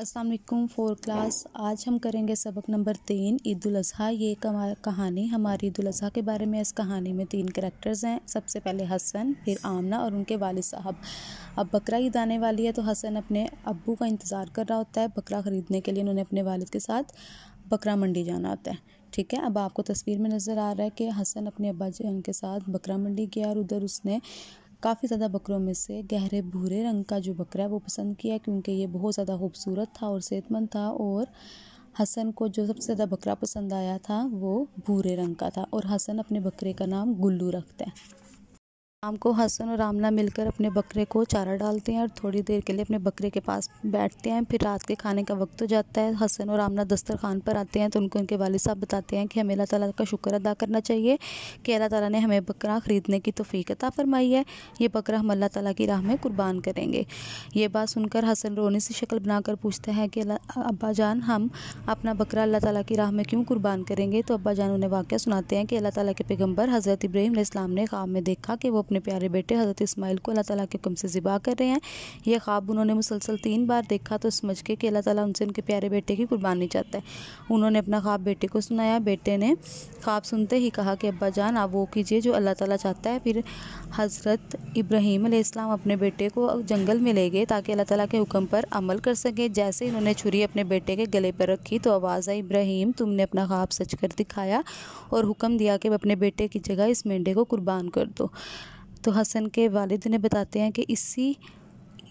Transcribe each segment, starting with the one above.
अस्सलाम वालेकुम four class आज हम करेंगे सबक नंबर तीन ईद अजी ये कहानी हमारी ईद अजी के बारे में इस कहानी में तीन करेक्टर्स हैं सबसे पहले हसन फिर आमना और उनके वाल साहब अब बकरा ईद आने वाली है तो हसन अपने अबू का इंतज़ार कर रहा होता है बकरा ख़रीदने के लिए उन्होंने अपने वालद के साथ बकरा मंडी जाना होता है ठीक है अब आपको तस्वीर में नज़र आ रहा है कि हसन अपने अब्बा जान के साथ बकरा मंडी गया और उधर उसने काफ़ी ज़्यादा बकरों में से गहरे भूरे रंग का जो बकरा है वो पसंद किया क्योंकि ये बहुत ज़्यादा खूबसूरत था और सेहतमंद था और हसन को जो सबसे ज़्यादा बकरा पसंद आया था वो भूरे रंग का था और हसन अपने बकरे का नाम गुल्लू रखते हैं शाम को हसन और आमना मिलकर अपने बकरे को चारा डालते हैं और थोड़ी देर के लिए अपने बकरे के पास बैठते हैं फिर रात के खाने का वक्त हो जाता है हसन और आमना दस्तरखान पर आते हैं तो उनको उनके वाले साहब बताते हैं कि हमें अल्लाह ताला का शुक्र अदा करना चाहिए कि अल्लाह ताला ने हमें बकरा ख़रीदने की तोफ़ीक अता फरमाई है ये बकरा हम अल्लाह ताला की राह में कुर्बान करेंगे ये बात सुनकर हसन रोने से शक्ल बनाकर पूछता है कि अब्बा जान हम अपना बकरा अल्लाह ताला की राह में क्यों कुर्बान करेंगे तो अब्बा जान उन्हें वाक़ सुनाते हैं कि अल्लाह ताला के पैगम्बर हज़रत इब्राहिम ने इस्लाम ने ख्वाब में देखा कि वो अपने अपने प्यारे बेटे हज़रत इसमाइल को अल्लाह ताला के कम से ज़िबा कर रहे हैं यह ख्वाब उन्होंने मुसलसल तीन बार देखा तो समझ के कि अल्लाह ताला उनसे उनके प्यारे बेटे की कुर्बानी चाहता है उन्होंने अपना ख्वाब बेटे को सुनाया बेटे ने ख्वाब सुनते ही कहा कि अब्बा जान आप वो कीजिए जो अल्लाह ताली चाहता है फिर हज़रत इब्राहिम इस्लाम अपने बेटे को जंगल में ले गए ताकि अल्लाह तला के हुक्म पर अमल कर सकें जैसे इन्होंने छुरी अपने बेटे के गले पर रखी तो आवाज़ आई इब्राहिम तुमने अपना ख्वाब सच कर दिखाया और हुक्म दिया कि अपने बेटे की जगह इस मेंढे को कुर्बान कर दो तो हसन के वालिद ने बताते हैं कि इसी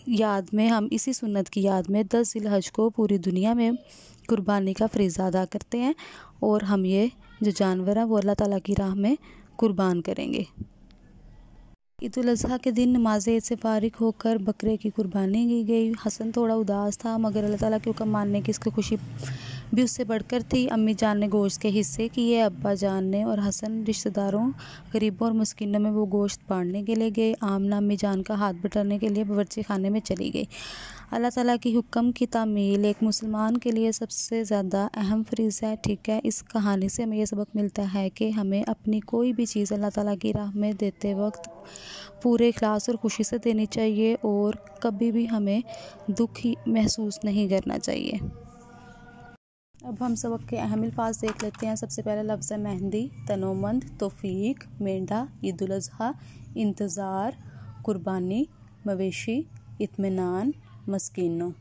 याद में हम इसी सुन्नत की याद में दस जिलहज को पूरी दुनिया में कुर्बानी का फरीज़ा अदा करते हैं और हम ये जो जानवर हैं वो अल्लाह ताला की राह में कुर्बान करेंगे अजहा के दिन नमाज ईद से फारिग होकर बकरे की कुर्बानी की गई हसन थोड़ा उदास था मगर अल्लाह ताला के हुक्म मानने की इसकी खुशी भी उससे बढ़कर थी अम्मी जान ने गोश्त के हिस्से किए अब्बा जान ने और हसन रिश्तेदारों गरीबों और मस्किनों में वो गोश्त बांटने के लिए गए आमना अम्मी जान का हाथ बटाने के लिए बावर्ची खाने में चली गई अल्लाह ताला की हुक्म की तामील एक मुसलमान के लिए सबसे ज़्यादा अहम फरीज़ है ठीक है इस कहानी से हमें यह सबक मिलता है कि हमें अपनी कोई भी चीज़ अल्लाह ताला की राह में देते वक्त पूरे इखलास और ख़ुशी से देनी चाहिए और कभी भी हमें दुख ही महसूस नहीं करना चाहिए अब हम सबक के अहम अल्फाज देख लेते हैं सबसे पहला लफ्ज़ है मेहंदी तनोमंद तोफ़ीक मेंढा ईद अजी इंतज़ार कुर्बानी मवेशी इतमान मस्किनों